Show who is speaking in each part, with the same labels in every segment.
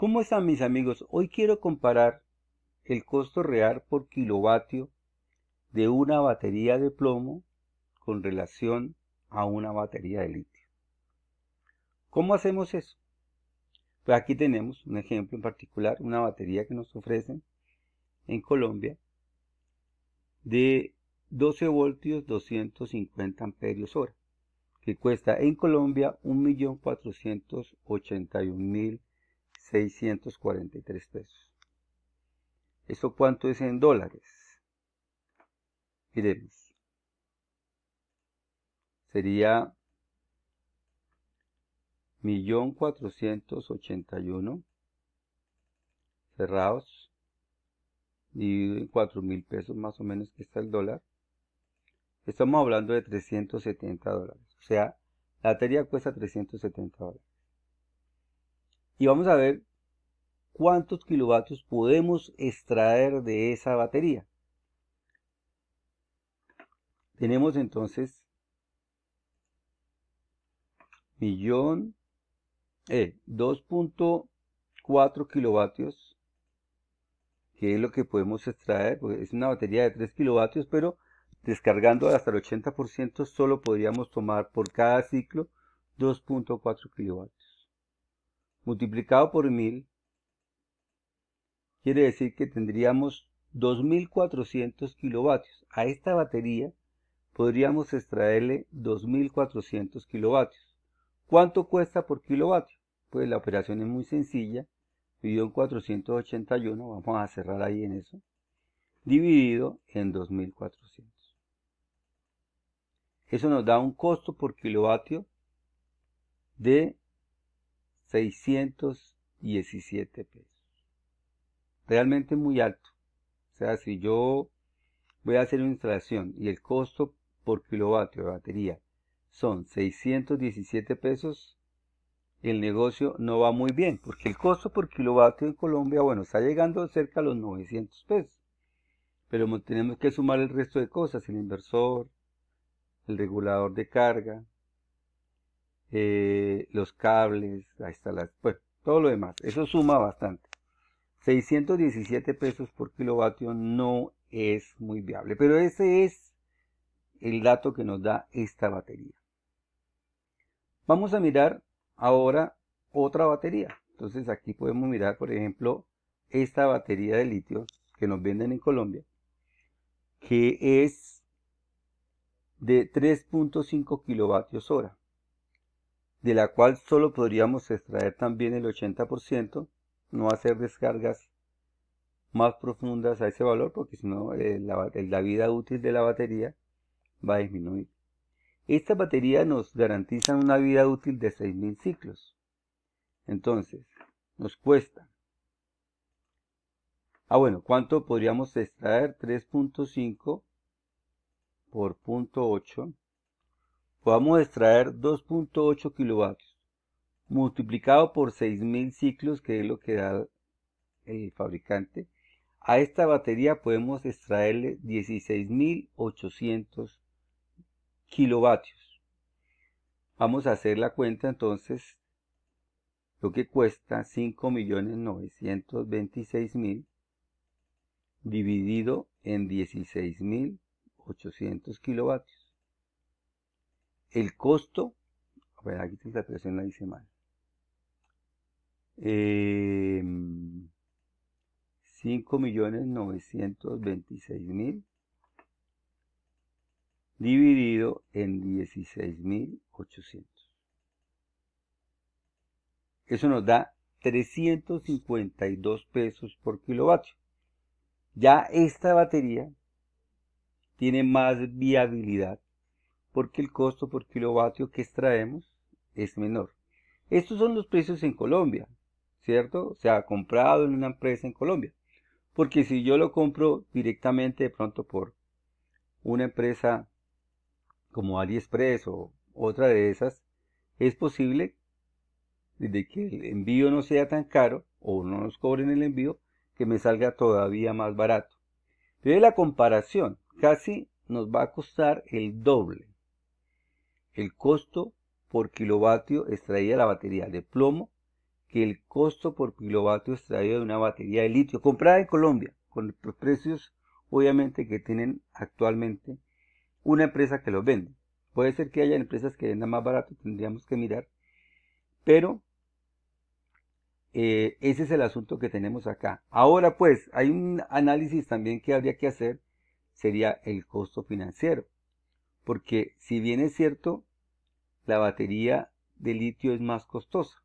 Speaker 1: ¿Cómo están mis amigos? Hoy quiero comparar el costo real por kilovatio de una batería de plomo con relación a una batería de litio. ¿Cómo hacemos eso? Pues aquí tenemos un ejemplo en particular, una batería que nos ofrecen en Colombia de 12 voltios 250 amperios hora, que cuesta en Colombia 1.481.000 643 pesos. ¿Eso cuánto es en dólares? Miremos. Sería 1.481. cerrados dividido en 4.000 pesos más o menos que está el dólar estamos hablando de 370 dólares o sea la batería cuesta 370 dólares y vamos a ver cuántos kilovatios podemos extraer de esa batería. Tenemos entonces millón 2.4 eh, kilovatios que es lo que podemos extraer, porque es una batería de 3 kilovatios, pero descargando hasta el 80% solo podríamos tomar por cada ciclo 2.4 kilovatios multiplicado por 1000 quiere decir que tendríamos 2400 kilovatios. A esta batería podríamos extraerle 2400 kilovatios. ¿Cuánto cuesta por kilovatio? Pues la operación es muy sencilla, dividido en 481, vamos a cerrar ahí en eso, dividido en 2400. Eso nos da un costo por kilovatio de 617 pesos. Realmente muy alto. O sea, si yo voy a hacer una instalación y el costo por kilovatio de batería son 617 pesos, el negocio no va muy bien, porque el costo por kilovatio en Colombia, bueno, está llegando cerca a los 900 pesos. Pero tenemos que sumar el resto de cosas, el inversor, el regulador de carga, eh, los cables, ahí pues, todo lo demás. Eso suma bastante. 617 pesos por kilovatio no es muy viable, pero ese es el dato que nos da esta batería. Vamos a mirar ahora otra batería. Entonces aquí podemos mirar, por ejemplo, esta batería de litio que nos venden en Colombia, que es de 3.5 kilovatios hora de la cual solo podríamos extraer también el 80%, no hacer descargas más profundas a ese valor, porque si no eh, la, vida útil de la batería va a disminuir. Esta batería nos garantiza una vida útil de 6.000 ciclos. Entonces, nos cuesta. Ah, bueno, ¿cuánto podríamos extraer? 3.5 por 0.8 Vamos a extraer 2.8 kilovatios multiplicado por 6000 ciclos, que es lo que da el fabricante, a esta batería podemos extraerle 16.800 kilovatios. Vamos a hacer la cuenta entonces, lo que cuesta 5.926.000 dividido en 16.800 kilovatios el costo, a ver, aquí la presión la hice mal. 5.926.000 em, dividido en 16.800. Eso nos da 352 pesos por kilovatio. Ya esta batería tiene más viabilidad porque el costo por kilovatio que extraemos es menor. Estos son los precios en Colombia, ¿cierto? O sea, comprado en una empresa en Colombia. Porque si yo lo compro directamente de pronto por una empresa como AliExpress o otra de esas, es posible de que el envío no sea tan caro o no nos cobren el envío, que me salga todavía más barato. Pero la comparación casi nos va a costar el doble el costo por kilovatio extraída de la batería de plomo que el costo por kilovatio extraído de una batería de litio comprada en Colombia, con los precios obviamente que tienen actualmente una empresa que los vende. Puede ser que haya empresas que vendan más barato, tendríamos que mirar, pero eh, ese es el asunto que tenemos acá. Ahora pues, hay un análisis también que habría que hacer, sería el costo financiero porque si bien es cierto, la batería de litio es más costosa.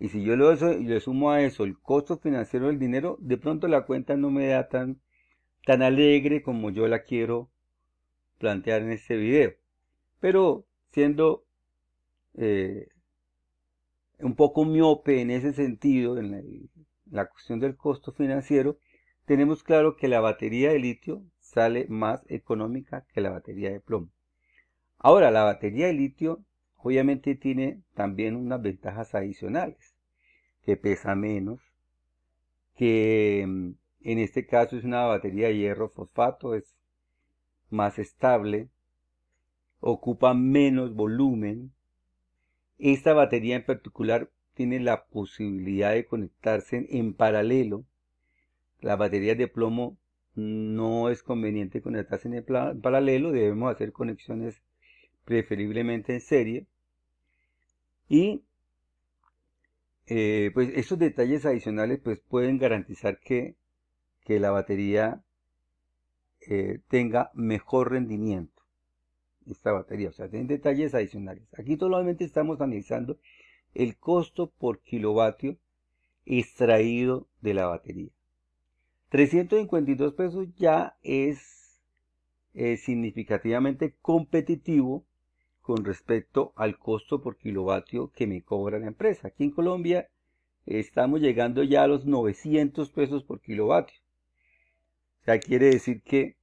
Speaker 1: Y si yo le sumo a eso el costo financiero del dinero, de pronto la cuenta no me da tan, tan alegre como yo la quiero plantear en este video. Pero siendo eh, un poco miope en ese sentido, en la cuestión del costo financiero, tenemos claro que la batería de litio sale más económica que la batería de plomo. Ahora, la batería de litio obviamente tiene también unas ventajas adicionales, que pesa menos, que mm, en este caso es una batería de hierro fosfato, es más estable, ocupa menos volumen. Esta batería en particular tiene la posibilidad de conectarse en paralelo. Las baterías de plomo no es conveniente conectarse en, paralelo, debemos hacer conexiones preferiblemente en serie. Y eh, pues estos detalles adicionales pues pueden garantizar que, que la batería eh, tenga mejor rendimiento. Esta batería, o sea, tienen detalles adicionales. Aquí solamente estamos analizando el costo por kilovatio extraído de la batería. 352 pesos ya es eh, significativamente competitivo con respecto al costo por kilovatio que me cobra la empresa. Aquí en Colombia estamos llegando ya a los 900 pesos por kilovatio. O sea, quiere decir que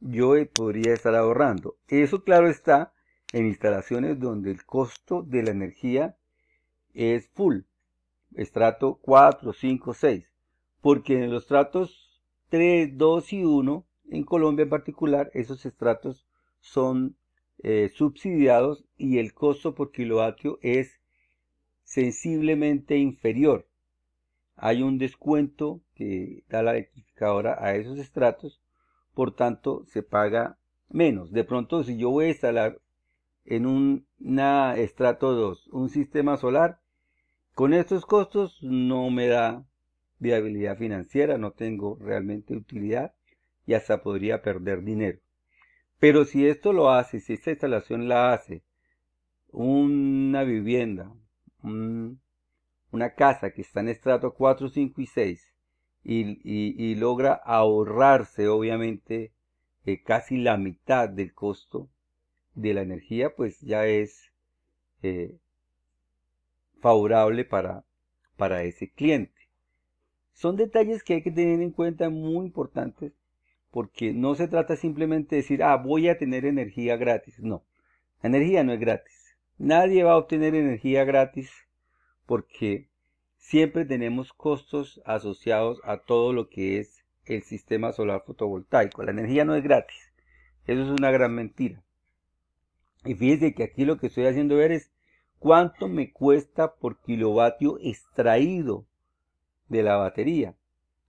Speaker 1: yo podría estar ahorrando. Eso claro está en instalaciones donde el costo de la energía es full, estrato 4, 5, 6, porque en los estratos 3, 2 y 1, en Colombia en particular, esos estratos son eh, subsidiados y el costo por kilovatio es sensiblemente inferior. Hay un descuento que da la electrificadora a esos estratos, por tanto se paga menos. De pronto, si yo voy a instalar en un estrato 2 un sistema solar, con estos costos no me da viabilidad financiera, no tengo realmente utilidad y hasta podría perder dinero. Pero si esto lo hace, si esta instalación la hace una vivienda, una casa que está en estrato 4, 5 y 6 y, logra ahorrarse obviamente eh, casi la mitad del costo de la energía, pues ya es eh, favorable para, para ese cliente. Son detalles que hay que tener en cuenta muy importantes porque no se trata simplemente de decir, ah, voy a tener energía gratis. No, la energía no es gratis. Nadie va a obtener energía gratis porque siempre tenemos costos asociados a todo lo que es el sistema solar fotovoltaico. La energía no es gratis. Eso es una gran mentira. Y fíjense que aquí lo que estoy haciendo ver es cuánto me cuesta por kilovatio extraído de la batería.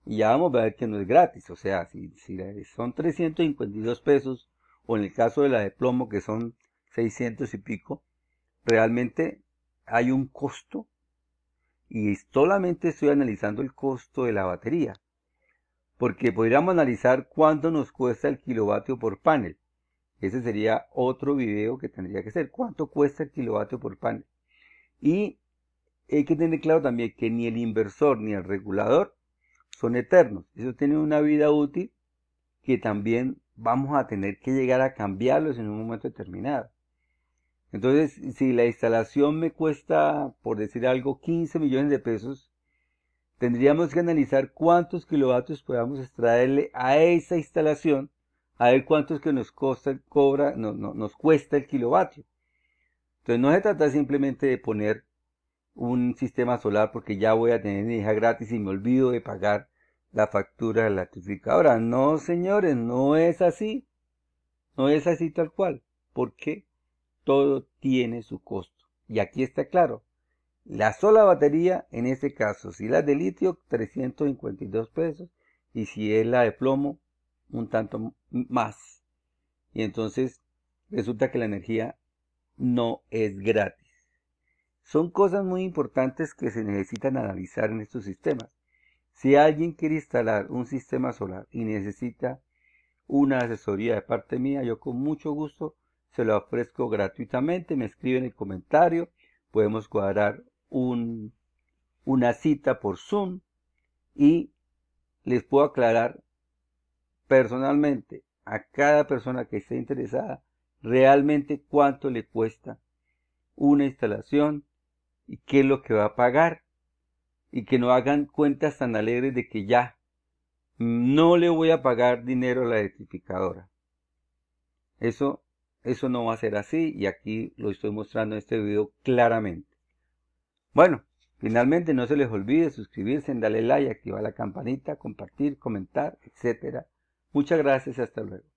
Speaker 1: Y ya vamos a ver que no es gratis, o sea, si, si son 352 pesos, o en el caso de la de plomo que son 600 y pico, realmente hay un costo y solamente estoy analizando el costo de la batería, porque podríamos analizar cuánto nos cuesta el kilovatio por panel. Ese sería otro video que tendría que ser, cuánto cuesta el kilovatio por panel. Y hay que tener claro también que ni el inversor ni el regulador son eternos. Eso tiene una vida útil que también vamos a tener que llegar a cambiarlos en un momento determinado. Entonces, si la instalación me cuesta, por decir algo, 15 millones de pesos, tendríamos que analizar cuántos kilovatios podamos extraerle a esa instalación, a ver cuántos que nos, cobra, nos cuesta el kilovatio. Entonces, no se trata simplemente de poner un sistema solar porque ya voy a tener energía gratis y me olvido de pagar la factura Ahora No, señores, no es así. No es así tal cual, porque todo tiene su costo. Y aquí está claro, la sola batería, en este caso, si la de litio, 352 pesos, y si es la de plomo, un tanto más. Y entonces resulta que la energía no es gratis. Son cosas muy importantes que se necesitan analizar en estos sistemas. Si alguien quiere instalar un sistema solar y necesita una asesoría de parte mía, yo con mucho gusto se lo ofrezco gratuitamente. Me en el comentario, podemos cuadrar un, una cita por Zoom y les puedo aclarar personalmente a cada persona que esté interesada realmente cuánto le cuesta una instalación y qué es lo que va a pagar y que no hagan cuentas tan alegres de que ya no le voy a pagar dinero a la electrificadora. Eso, eso no va a ser así y aquí lo estoy mostrando en este video claramente. Bueno, finalmente no se les olvide suscribirse, darle like, activar la campanita, compartir, comentar, etc. Muchas gracias, hasta luego.